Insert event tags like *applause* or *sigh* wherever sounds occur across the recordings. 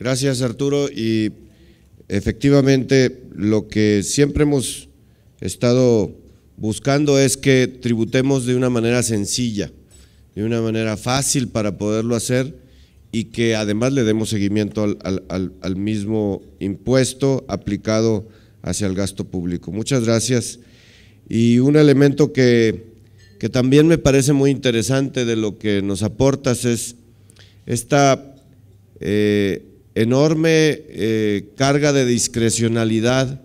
Gracias Arturo y efectivamente lo que siempre hemos estado buscando es que tributemos de una manera sencilla, de una manera fácil para poderlo hacer y que además le demos seguimiento al, mismo impuesto aplicado hacia el gasto público. Muchas gracias. Y un elemento que, también me parece muy interesante de lo que nos aportas es esta eh, enorme eh, carga de discrecionalidad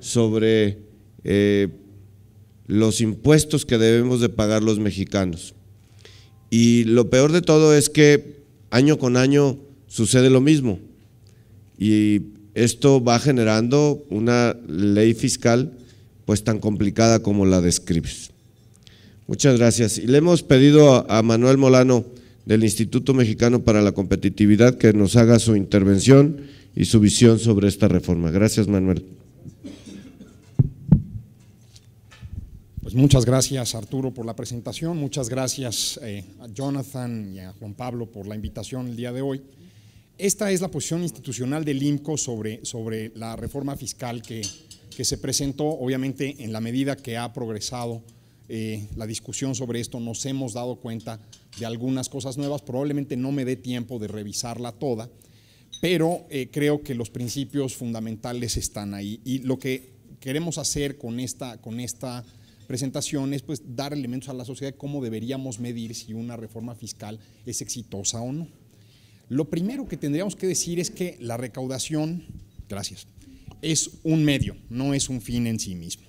sobre eh, los impuestos que debemos de pagar los mexicanos. Y lo peor de todo es que año con año sucede lo mismo. Y esto va generando una ley fiscal pues tan complicada como la describes. Muchas gracias. Y le hemos pedido a Manuel Molano del Instituto Mexicano para la Competitividad que nos haga su intervención y su visión sobre esta reforma. Gracias, Manuel. Pues muchas gracias, Arturo, por la presentación. Muchas gracias eh, a Jonathan y a Juan Pablo por la invitación el día de hoy. Esta es la posición institucional del IMCO sobre, sobre la reforma fiscal que, que se presentó. Obviamente, en la medida que ha progresado eh, la discusión sobre esto, nos hemos dado cuenta de algunas cosas nuevas, probablemente no me dé tiempo de revisarla toda, pero eh, creo que los principios fundamentales están ahí y lo que queremos hacer con esta, con esta presentación es pues dar elementos a la sociedad de cómo deberíamos medir si una reforma fiscal es exitosa o no. Lo primero que tendríamos que decir es que la recaudación, gracias, es un medio, no es un fin en sí mismo.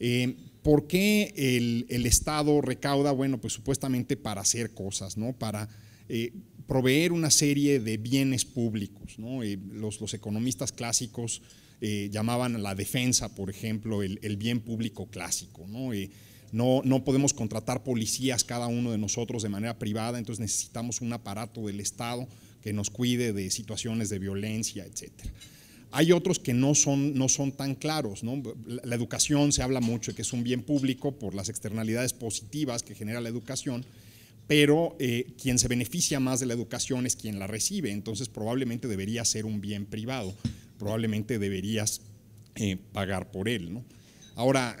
Eh, ¿Por qué el, Estado recauda? Bueno, pues supuestamente para hacer cosas, ¿no? Para eh, proveer una serie de bienes públicos, eh, los, economistas clásicos eh, llamaban llamaban la defensa, por ejemplo, el, bien público clásico, ¿no? no, podemos contratar policías cada uno de nosotros de manera privada, entonces necesitamos un aparato del Estado que nos cuide de situaciones de violencia, etc. Hay otros que no son, no son tan claros. La educación se habla mucho de que es un bien público por las externalidades positivas que genera la educación, pero eh, quien se beneficia más de la educación es quien la recibe, entonces probablemente debería ser un bien privado, probablemente deberías eh, pagar por él. Ahora,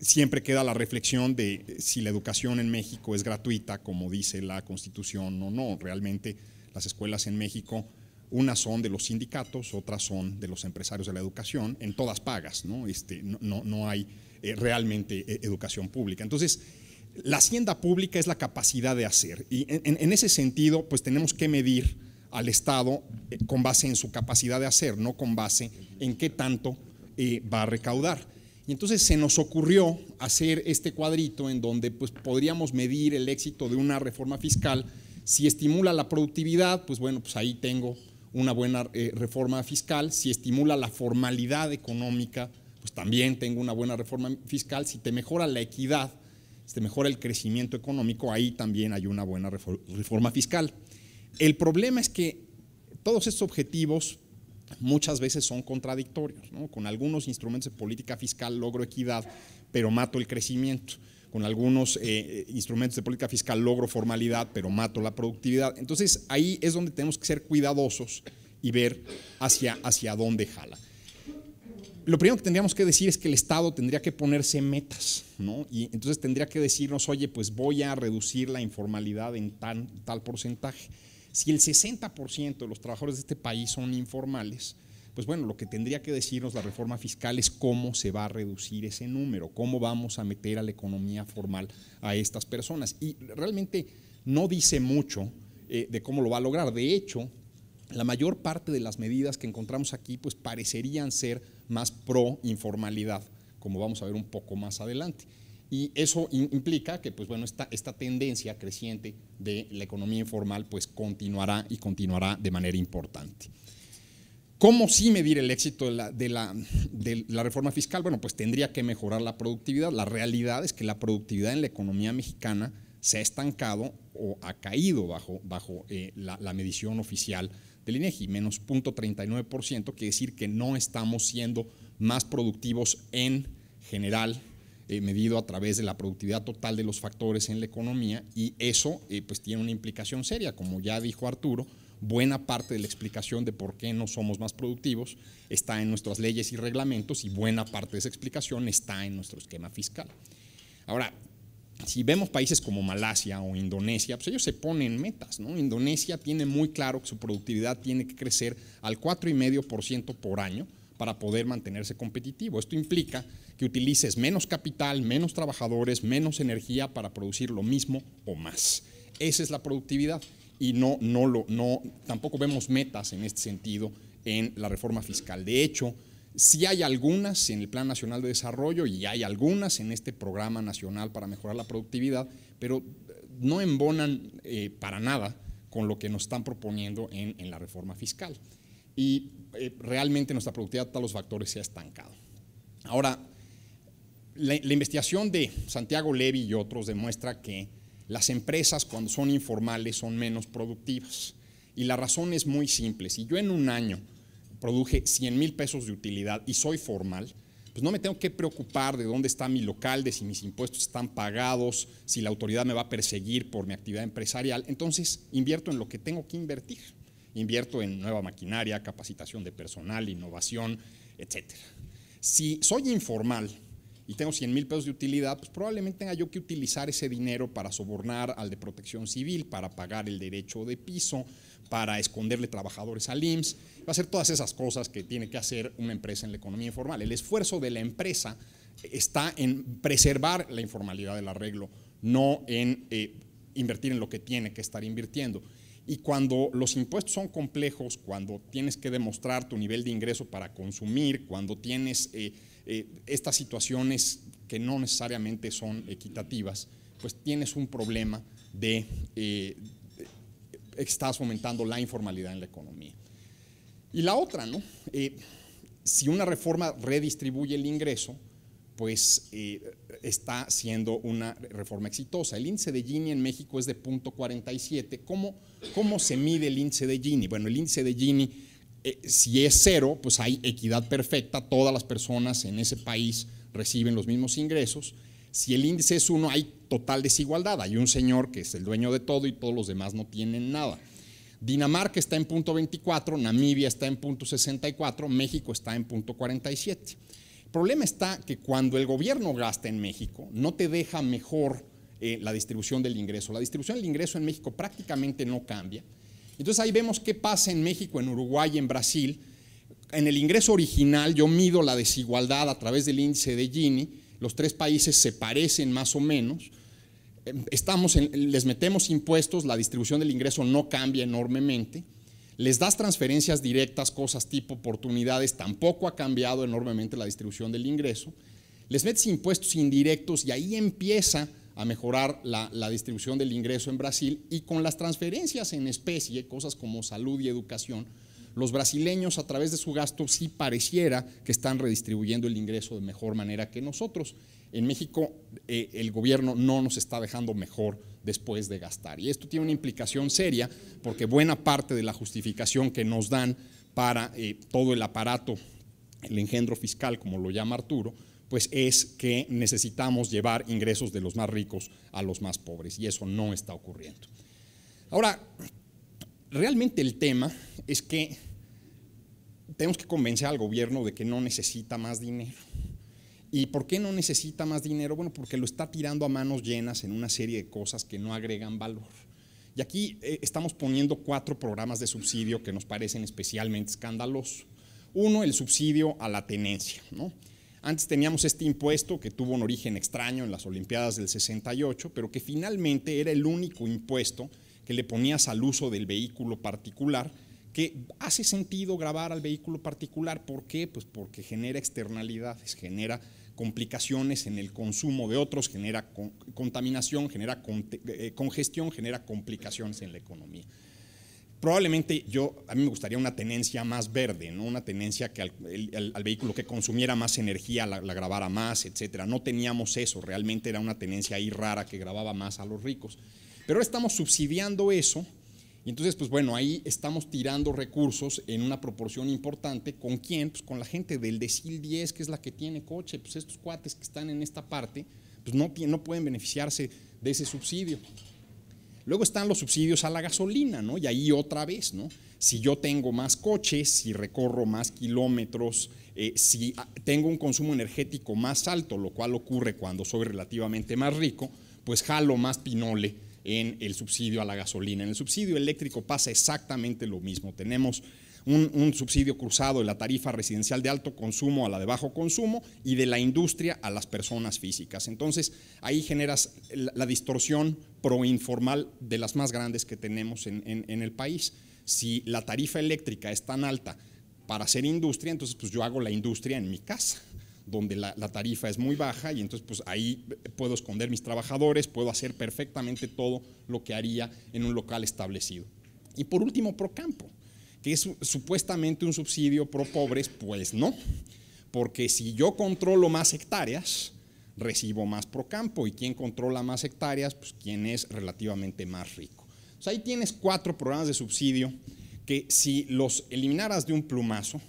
siempre queda la reflexión de si la educación en México es gratuita, como dice la Constitución o no. Realmente las escuelas en México unas son de los sindicatos, otras son de los empresarios de la educación, en todas pagas, ¿no? Este, no, hay eh, realmente eh, educación pública. Entonces, la hacienda pública es la capacidad de hacer y en, ese sentido, pues tenemos que medir al Estado eh, con base en su capacidad de hacer, no con base en qué tanto va a recaudar. Y entonces se nos ocurrió hacer este cuadrito en donde pues, podríamos medir el éxito de una reforma fiscal. Si estimula la productividad, pues bueno, pues ahí tengo una buena eh, reforma fiscal, si estimula la formalidad económica, pues también tengo una buena reforma fiscal, si te mejora la equidad, si te mejora el crecimiento económico, ahí también hay una buena reforma fiscal. El problema es que todos estos objetivos muchas veces son contradictorios. Con algunos instrumentos de política fiscal logro equidad, pero mato el crecimiento con algunos eh, eh, instrumentos de política fiscal logro formalidad, pero mato la productividad. Entonces ahí es donde tenemos que ser cuidadosos y ver hacia, hacia dónde jala. Lo primero que tendríamos que decir es que el Estado tendría que ponerse metas, ¿no? Y entonces tendría que decirnos, oye, pues voy a reducir la informalidad en tal porcentaje. Si el 60% de los trabajadores de este país son informales, pues bueno, lo que tendría que decirnos la reforma fiscal es cómo se va a reducir ese número, cómo vamos a meter a la economía formal a estas personas. Y realmente no dice mucho eh, de cómo lo va a lograr. De hecho, la mayor parte de las medidas que encontramos aquí pues parecerían ser más pro informalidad, como vamos a ver un poco más adelante. Y eso implica que pues bueno, esta, esta tendencia creciente de la economía informal pues continuará y continuará de manera importante. ¿Cómo sí medir el éxito de la, reforma fiscal? Bueno, pues tendría que mejorar la productividad. La realidad es que la productividad en la economía mexicana se ha estancado o ha caído bajo, eh, la, medición oficial del INEGI, e menos 0.39%, quiere decir que no estamos siendo más productivos en general, eh, medido a través de la productividad total de los factores en la economía, y eso eh, pues tiene una implicación seria, como ya dijo Arturo, buena parte de la explicación de por qué no somos más productivos está en nuestras leyes y reglamentos y buena parte de esa explicación está en nuestro esquema fiscal. Ahora, si vemos países como Malasia o Indonesia, pues ellos se ponen metas. ¿no? Indonesia tiene muy claro que su productividad tiene que crecer al 4,5% por año para poder mantenerse competitivo. Esto implica que utilices menos capital, menos trabajadores, menos energía para producir lo mismo o más. Esa es la productividad y no, no lo, no, tampoco vemos metas en este sentido en la reforma fiscal. De hecho, sí hay algunas en el Plan Nacional de Desarrollo y hay algunas en este Programa Nacional para Mejorar la Productividad, pero eh, no embonan eh, para nada con lo que nos están proponiendo en, la reforma fiscal. Y eh, realmente nuestra productividad para los factores se ha estancado. Ahora, la, la investigación de Santiago Levy y otros demuestra que las empresas cuando son informales son menos productivas. Y la razón es muy simple. Si yo en un año produje 100 mil pesos de utilidad y soy formal, pues no me tengo que preocupar de dónde está mi local, de si mis impuestos están pagados, si la autoridad me va a perseguir por mi actividad empresarial. Entonces invierto en lo que tengo que invertir. Invierto en nueva maquinaria, capacitación de personal, innovación, etc. Si soy informal y tengo 100 mil pesos de utilidad, pues probablemente tenga yo que utilizar ese dinero para sobornar al de protección civil, para pagar el derecho de piso, para esconderle trabajadores al IMSS, va a hacer todas esas cosas que tiene que hacer una empresa en la economía informal. El esfuerzo de la empresa está en preservar la informalidad del arreglo, no en eh, invertir en lo que tiene que estar invirtiendo. Y cuando los impuestos son complejos, cuando tienes que demostrar tu nivel de ingreso para consumir, cuando tienes... Eh, eh, estas situaciones que no necesariamente son equitativas, pues tienes un problema de, eh, estás aumentando la informalidad en la economía. Y la otra, ¿no? Eh, si una reforma redistribuye el ingreso, pues eh, está siendo una reforma exitosa. El índice de Gini en México es de 0.47. ¿Cómo, ¿Cómo se mide el índice de Gini? Bueno, el índice de Gini eh, si es cero, pues hay equidad perfecta, todas las personas en ese país reciben los mismos ingresos. Si el índice es uno, hay total desigualdad. Hay un señor que es el dueño de todo y todos los demás no tienen nada. Dinamarca está en punto 24, Namibia está en punto 64, México está en punto 47. El problema está que cuando el gobierno gasta en México, no te deja mejor eh, la distribución del ingreso. La distribución del ingreso en México prácticamente no cambia. Entonces ahí vemos qué pasa en México, en Uruguay, en Brasil. En el ingreso original yo mido la desigualdad a través del índice de Gini. Los tres países se parecen más o menos. Em, estamos les metemos impuestos, la distribución del ingreso no cambia enormemente. Les das transferencias directas, cosas tipo oportunidades, tampoco ha cambiado enormemente la distribución del ingreso. Les metes impuestos indirectos y ahí empieza a mejorar la, distribución del ingreso en Brasil y con las transferencias en especie, cosas como salud y educación, los brasileños a través de su gasto sí pareciera que están redistribuyendo el ingreso de mejor manera que nosotros. En México eh, el gobierno no nos está dejando mejor después de gastar. Y esto tiene una implicación seria porque buena parte de la justificación que nos dan para eh, todo el aparato, el engendro fiscal, como lo llama Arturo, pues es que necesitamos llevar ingresos de los más ricos a los más pobres y eso no está ocurriendo. Ahora, realmente el tema es que tenemos que convencer al gobierno de que no necesita más dinero. ¿Y por qué no necesita más dinero? Bueno, porque lo está tirando a manos llenas en una serie de cosas que no agregan valor. Y aquí eh, estamos poniendo cuatro programas de subsidio que nos parecen especialmente escandalosos. Uno, el subsidio a la tenencia. ¿no? Antes teníamos este impuesto que tuvo un origen extraño en las Olimpiadas del 68, pero que finalmente era el único impuesto que le ponías al uso del vehículo particular, que hace sentido grabar al vehículo particular. ¿Por qué? Pues porque genera externalidades, genera complicaciones en el consumo de otros, genera contaminación, genera eh, congestión, genera complicaciones en la economía. Probablemente yo, a mí me gustaría una tenencia más verde, ¿no? una tenencia que al, vehículo que consumiera más energía la, grabara más, etc. No teníamos eso, realmente era una tenencia ahí rara que grababa más a los ricos. Pero estamos subsidiando eso y entonces, pues bueno, ahí estamos tirando recursos en una proporción importante. ¿Con quién? Pues con la gente del decil 10, que es la que tiene coche. Pues estos cuates que están en esta parte, pues no, no pueden beneficiarse de ese subsidio. Luego están los subsidios a la gasolina, ¿no? Y ahí otra vez, ¿no? Si yo tengo más coches, si recorro más kilómetros, eh, si tengo un consumo energético más alto, lo cual ocurre cuando soy relativamente más rico, pues jalo más pinole en el subsidio a la gasolina. En el subsidio eléctrico pasa exactamente lo mismo. Tenemos un, subsidio cruzado de la tarifa residencial de alto consumo a la de bajo consumo y de la industria a las personas físicas. Entonces, ahí generas la distorsión proinformal de las más grandes que tenemos en, el país. Si la tarifa eléctrica es tan alta para hacer industria, entonces pues yo hago la industria en mi casa donde la, tarifa es muy baja y entonces pues ahí puedo esconder mis trabajadores, puedo hacer perfectamente todo lo que haría en un local establecido. Y por último, Procampo que es supuestamente un subsidio pro pobres, pues no, porque si yo controlo más hectáreas, recibo más pro campo y quien controla más hectáreas, pues quien es relativamente más rico. ahí tienes cuatro programas de subsidio que si los eliminaras de un plumazo,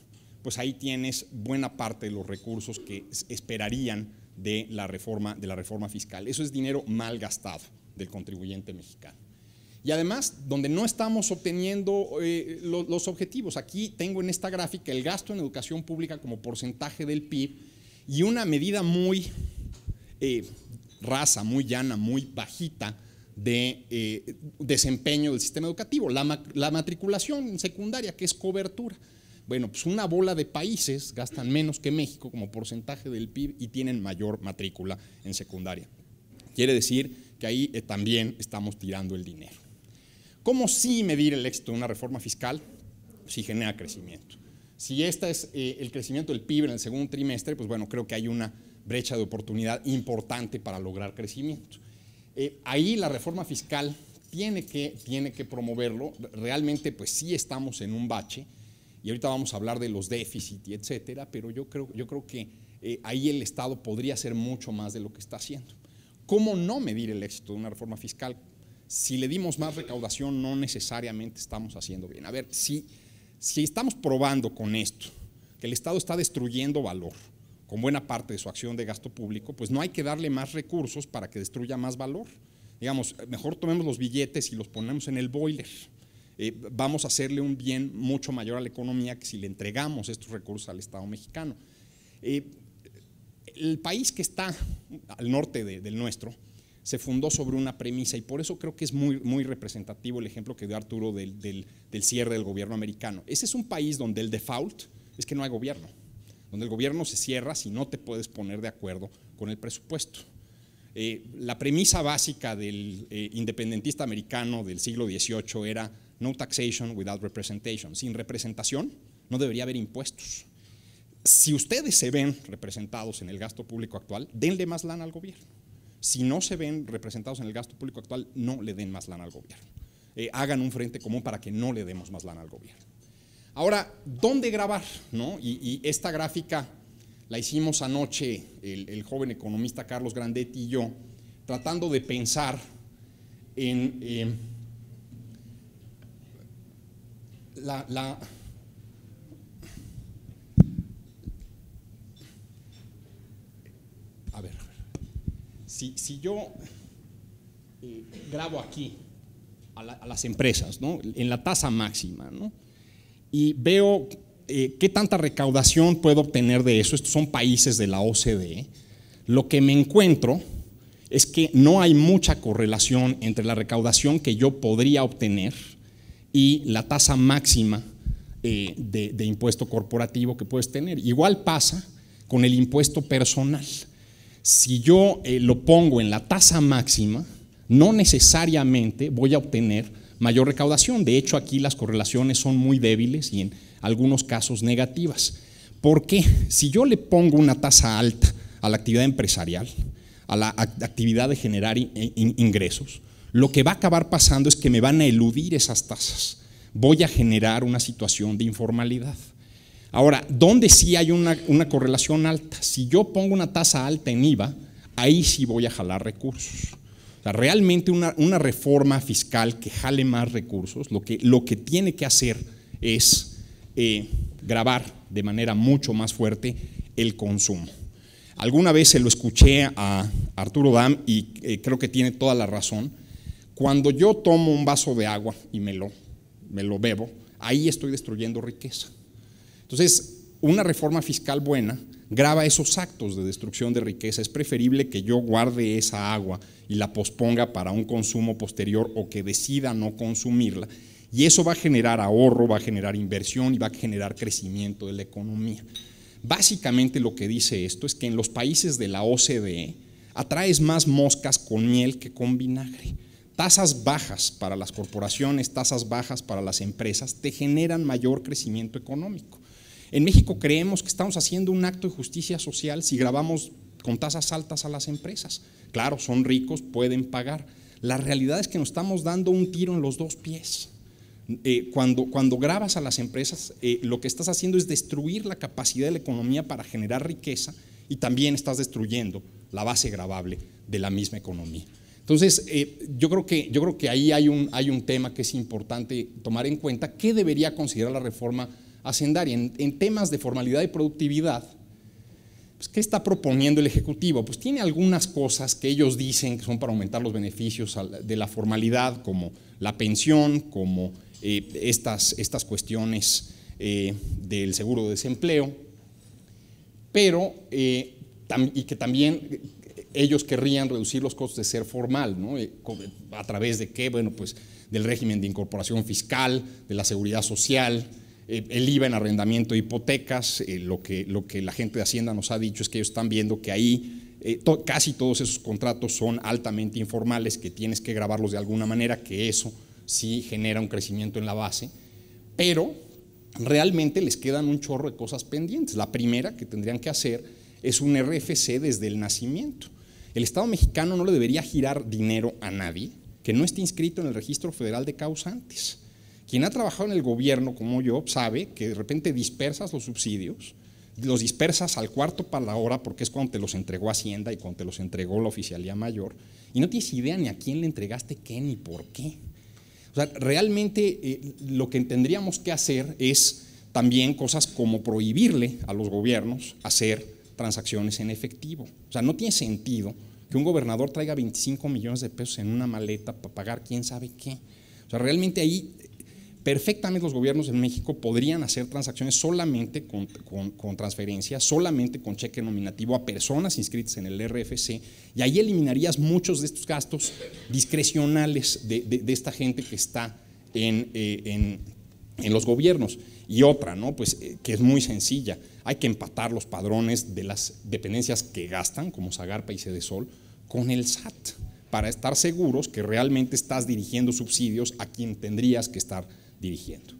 pues ahí tienes buena parte de los recursos que esperarían de la reforma, de la reforma fiscal. Eso es dinero mal gastado del contribuyente mexicano. Y además, donde no estamos obteniendo eh, los objetivos. Aquí tengo en esta gráfica el gasto en educación pública como porcentaje del PIB y una medida muy eh, rasa, muy llana, muy bajita de eh, desempeño del sistema educativo, la, la matriculación secundaria, que es cobertura. Bueno, pues una bola de países gastan menos que México como porcentaje del PIB y tienen mayor matrícula en secundaria. Quiere decir que ahí eh, también estamos tirando el dinero. ¿Cómo sí medir el éxito de una reforma fiscal? Si genera crecimiento. Si este es eh, el crecimiento del PIB en el segundo trimestre, pues bueno, creo que hay una brecha de oportunidad importante para lograr crecimiento. Eh, ahí la reforma fiscal tiene que, tiene que promoverlo. Realmente, pues sí estamos en un bache y ahorita vamos a hablar de los déficits y etcétera, pero yo creo, yo creo que eh, ahí el Estado podría hacer mucho más de lo que está haciendo. ¿Cómo no medir el éxito de una reforma fiscal? si le dimos más recaudación no necesariamente estamos haciendo bien. A ver, si, estamos probando con esto que el Estado está destruyendo valor con buena parte de su acción de gasto público, pues no hay que darle más recursos para que destruya más valor. Digamos, mejor tomemos los billetes y los ponemos en el boiler. Eh, vamos a hacerle un bien mucho mayor a la economía que si le entregamos estos recursos al Estado mexicano. Eh, el país que está al norte del nuestro, se fundó sobre una premisa y por eso creo que es muy, muy representativo el ejemplo que dio Arturo del, cierre del gobierno americano. Ese es un país donde el default es que no hay gobierno, donde el gobierno se cierra si no te puedes poner de acuerdo con el presupuesto. Eh, la premisa básica del eh, independentista americano del siglo XVIII era no taxation without representation. Sin representación no debería haber impuestos. Si ustedes se ven representados en el gasto público actual, denle más lana al gobierno si no se ven representados en el gasto público actual, no le den más lana al gobierno. Eh, hagan un frente común para que no le demos más lana al gobierno. Ahora, ¿dónde grabar? Y, esta gráfica la hicimos anoche el, joven economista Carlos Grandetti y yo, tratando de pensar en eh, la si, yo eh, grabo aquí a, las empresas, en la tasa máxima, y veo eh, qué tanta recaudación puedo obtener de eso, estos son países de la OCDE, lo que me encuentro es que no hay mucha correlación entre la recaudación que yo podría obtener y la tasa máxima eh, de impuesto corporativo que puedes tener. Igual pasa con el impuesto personal si yo eh, lo pongo en la tasa máxima, no necesariamente voy a obtener mayor recaudación. De hecho, aquí las correlaciones son muy débiles y en algunos casos negativas. qué? si yo le pongo una tasa alta a la actividad empresarial, a la actividad de generar eh, ingresos, lo que va a acabar pasando es que me van a eludir esas tasas. Voy a generar una situación de informalidad. Ahora, ¿dónde sí hay una, correlación alta? Si yo pongo una tasa alta en IVA, ahí sí voy a jalar recursos. O sea, realmente una, reforma fiscal que jale más recursos, lo que, lo que tiene que hacer es eh, grabar de manera mucho más fuerte el consumo. Alguna vez se lo escuché a Arturo Dam y eh, creo que tiene toda la razón. Cuando yo tomo un vaso de agua y me lo, me lo bebo, ahí estoy destruyendo riqueza. Entonces, una reforma fiscal buena graba esos actos de destrucción de riqueza. Es preferible que yo guarde esa agua y la posponga para un consumo posterior o que decida no consumirla. Y eso va a generar ahorro, va a generar inversión y va a generar crecimiento de la economía. Básicamente lo que dice esto es que en los países de la OCDE atraes más moscas con miel que con vinagre. Tasas bajas para las corporaciones, tasas bajas para las empresas, te generan mayor crecimiento económico. En México creemos que estamos haciendo un acto de justicia social si grabamos con tasas altas a las empresas. Claro, son ricos, pueden pagar. La realidad es que nos estamos dando un tiro en los dos pies. Eh, cuando, cuando grabas a las empresas, eh, lo que estás haciendo es destruir la capacidad de la economía para generar riqueza y también estás destruyendo la base grabable de la misma economía. Entonces, eh, yo, creo que, yo creo que ahí hay un, hay un tema que es importante tomar en cuenta. ¿Qué debería considerar la reforma? hacendaria, en, temas de formalidad y productividad, pues, ¿qué está proponiendo el Ejecutivo? Pues tiene algunas cosas que ellos dicen que son para aumentar los beneficios de la formalidad, como la pensión, como eh, estas, estas, cuestiones eh, del seguro de desempleo, pero, eh, y que también ellos querrían reducir los costos de ser formal, ¿no? ¿A través de qué? Bueno, pues del régimen de incorporación fiscal, de la seguridad social, eh, el IVA en arrendamiento de hipotecas, eh, lo, que, lo que la gente de Hacienda nos ha dicho es que ellos están viendo que ahí eh, casi todos esos contratos son altamente informales, que tienes que grabarlos de alguna manera, que eso sí genera un crecimiento en la base, pero realmente les quedan un chorro de cosas pendientes. La primera que tendrían que hacer es un RFC desde el nacimiento. El Estado mexicano no le debería girar dinero a nadie que no esté inscrito en el registro federal de causantes. Quien ha trabajado en el gobierno, como yo, sabe que de repente dispersas los subsidios, los dispersas al cuarto para la hora porque es cuando te los entregó Hacienda y cuando te los entregó la Oficialía Mayor, y no tienes idea ni a quién le entregaste qué ni por qué. O sea, realmente eh, lo que tendríamos que hacer es también cosas como prohibirle a los gobiernos hacer transacciones en efectivo. O sea, no tiene sentido que un gobernador traiga 25 millones de pesos en una maleta para pagar quién sabe qué. O sea, realmente ahí perfectamente los gobiernos en México podrían hacer transacciones solamente con, transferencia, solamente con cheque nominativo a personas inscritas en el RFC, y ahí eliminarías muchos de estos gastos discrecionales de, esta gente que está eh, en, los gobiernos. Y otra, ¿no? Pues eh, que es muy sencilla, hay que empatar los padrones de las dependencias que gastan, como Zagarpa y sol con el SAT para estar seguros que realmente estás dirigiendo subsidios a quien tendrías que estar dirigiendo.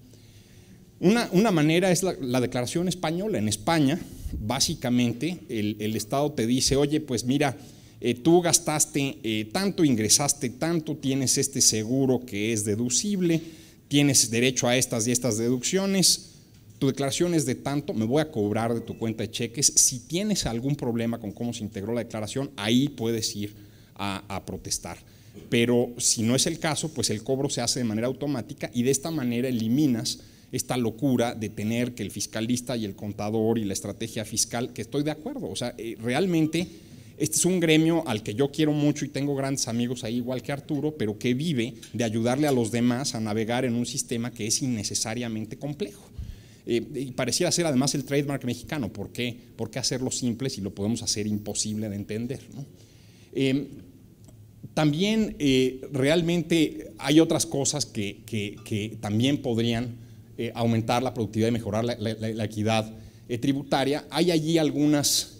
Una, manera es la, declaración española. En España, básicamente, el, Estado te dice, oye, pues mira, eh, tú gastaste eh, tanto, ingresaste tanto, tienes este seguro que es deducible, tienes derecho a estas y estas deducciones, tu declaración es de tanto, me voy a cobrar de tu cuenta de cheques. Si tienes algún problema con cómo se integró la declaración, ahí puedes ir a, a protestar pero si no es el caso, pues el cobro se hace de manera automática y de esta manera eliminas esta locura de tener que el fiscalista y el contador y la estrategia fiscal, que estoy de acuerdo, o sea, eh, realmente este es un gremio al que yo quiero mucho y tengo grandes amigos ahí, igual que Arturo, pero que vive de ayudarle a los demás a navegar en un sistema que es innecesariamente complejo. Eh, y pareciera ser además el trademark mexicano, ¿por qué, ¿Por qué hacerlo simple si lo podemos hacer imposible de entender? ¿no? Eh, también eh, realmente hay otras cosas que, también podrían eh, aumentar la productividad y mejorar la, equidad eh, tributaria. Hay allí algunas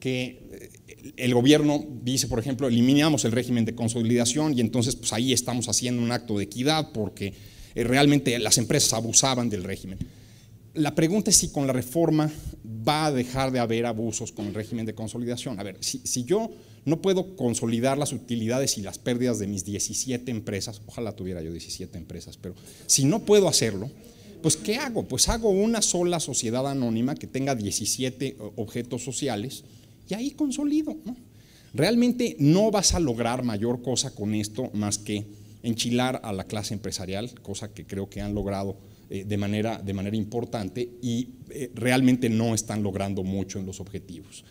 que el gobierno dice, por ejemplo, eliminamos el régimen de consolidación y entonces pues ahí estamos haciendo un acto de equidad porque realmente las empresas abusaban del régimen. La pregunta es si con la reforma va a dejar de haber abusos con el régimen de consolidación. A ver, si yo no puedo consolidar las utilidades y las pérdidas de mis 17 empresas. Ojalá tuviera yo 17 empresas, pero si no puedo hacerlo, pues ¿qué hago? Pues hago una sola sociedad anónima que tenga 17 eh, objetos sociales y ahí consolido. Realmente no vas a lograr mayor cosa con esto más que enchilar a la clase empresarial, cosa que creo que han logrado eh, de, manera, de manera importante y eh, realmente no están logrando mucho en los objetivos.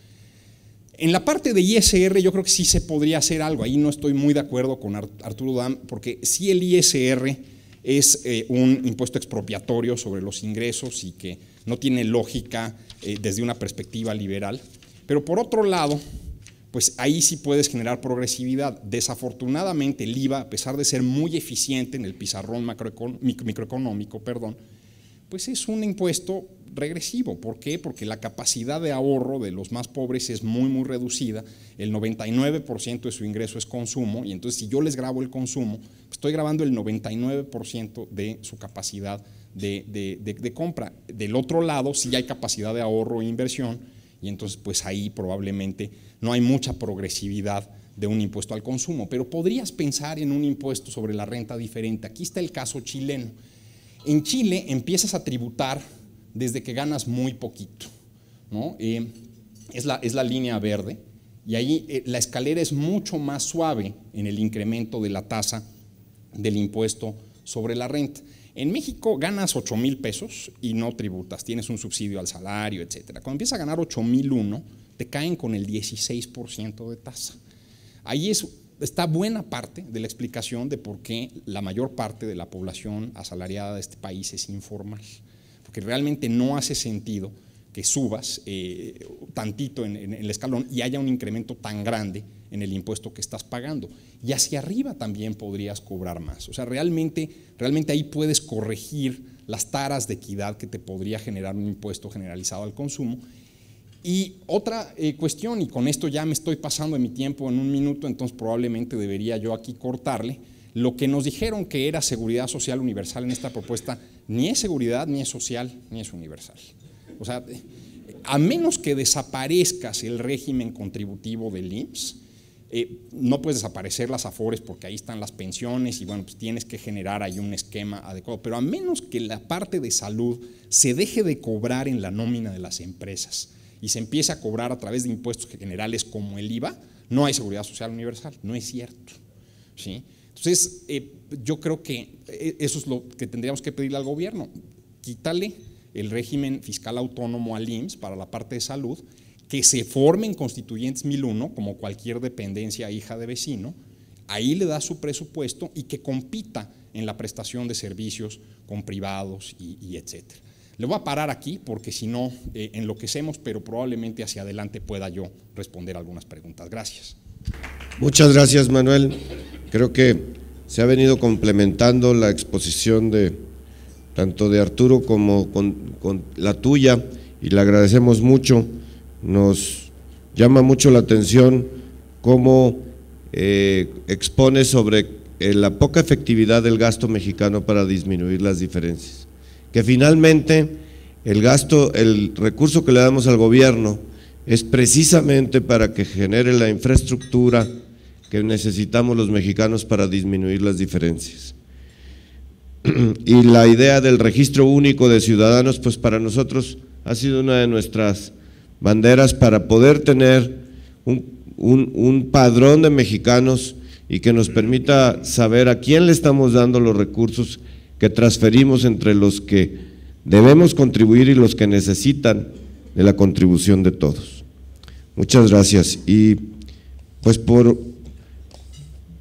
En la parte de ISR yo creo que sí se podría hacer algo. Ahí no estoy muy de acuerdo con Arturo Dam, porque si sí el ISR es eh, un impuesto expropiatorio sobre los ingresos y que no tiene lógica eh, desde una perspectiva liberal. Pero por otro lado, pues ahí sí puedes generar progresividad. Desafortunadamente el IVA, a pesar de ser muy eficiente en el pizarrón microeconómico, perdón, pues es un impuesto regresivo. ¿Por qué? Porque la capacidad de ahorro de los más pobres es muy, muy reducida. El 99% de su ingreso es consumo y entonces si yo les grabo el consumo, estoy grabando el 99% de su capacidad de, de, compra. Del otro lado, sí hay capacidad de ahorro e inversión y entonces pues ahí probablemente no hay mucha progresividad de un impuesto al consumo, pero podrías pensar en un impuesto sobre la renta diferente. Aquí está el caso chileno en Chile empiezas a tributar desde que ganas muy poquito. ¿no? Eh, es, la, es, la, línea verde y ahí eh, la escalera es mucho más suave en el incremento de la tasa del impuesto sobre la renta. En México ganas 8 mil pesos y no tributas, tienes un subsidio al salario, etc. Cuando empiezas a ganar 8 mil uno, te caen con el 16% de tasa. Ahí es está buena parte de la explicación de por qué la mayor parte de la población asalariada de este país es informal, porque realmente no hace sentido que subas eh, tantito en, el escalón y haya un incremento tan grande en el impuesto que estás pagando. Y hacia arriba también podrías cobrar más. O sea, realmente, realmente ahí puedes corregir las taras de equidad que te podría generar un impuesto generalizado al consumo y otra eh, cuestión, y con esto ya me estoy pasando de mi tiempo en un minuto, entonces probablemente debería yo aquí cortarle, lo que nos dijeron que era seguridad social universal en esta propuesta, ni es seguridad, ni es social, ni es universal. O sea, a menos que desaparezcas el régimen contributivo del IMSS, eh, no puedes desaparecer las afores porque ahí están las pensiones y bueno, pues tienes que generar ahí un esquema adecuado. Pero a menos que la parte de salud se deje de cobrar en la nómina de las empresas y se empiece a cobrar a través de impuestos generales como el IVA, no hay seguridad social universal, no es cierto. ¿sí? Entonces, eh, yo creo que eh, eso es lo que tendríamos que pedirle al gobierno, quítale el régimen fiscal autónomo al IMSS para la parte de salud, que se formen constituyentes 1001, como cualquier dependencia hija de vecino, ahí le da su presupuesto y que compita en la prestación de servicios con privados y, y etcétera. Le voy a parar aquí porque si no eh, enloquecemos, pero probablemente hacia adelante pueda yo responder algunas preguntas. Gracias. Muchas gracias, Manuel. Creo que se ha venido complementando la exposición de tanto de Arturo como con, la tuya y le agradecemos mucho. Nos llama mucho la atención cómo eh, expone sobre eh, la poca efectividad del gasto mexicano para disminuir las diferencias que finalmente el gasto, el recurso que le damos al gobierno es precisamente para que genere la infraestructura que necesitamos los mexicanos para disminuir las diferencias. *clears throat* Y la idea del registro único de ciudadanos, pues para nosotros ha sido una de nuestras banderas para poder tener un, un padrón de mexicanos y que nos permita saber a quién le estamos dando los recursos que transferimos entre los que debemos contribuir y los que necesitan de la contribución de todos. Muchas gracias. Y pues por,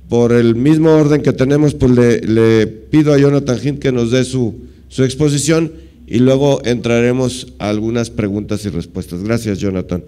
por el mismo orden que tenemos, pues le, pido a Jonathan Hint que nos dé su, su exposición y luego entraremos a algunas preguntas y respuestas. Gracias, Jonathan.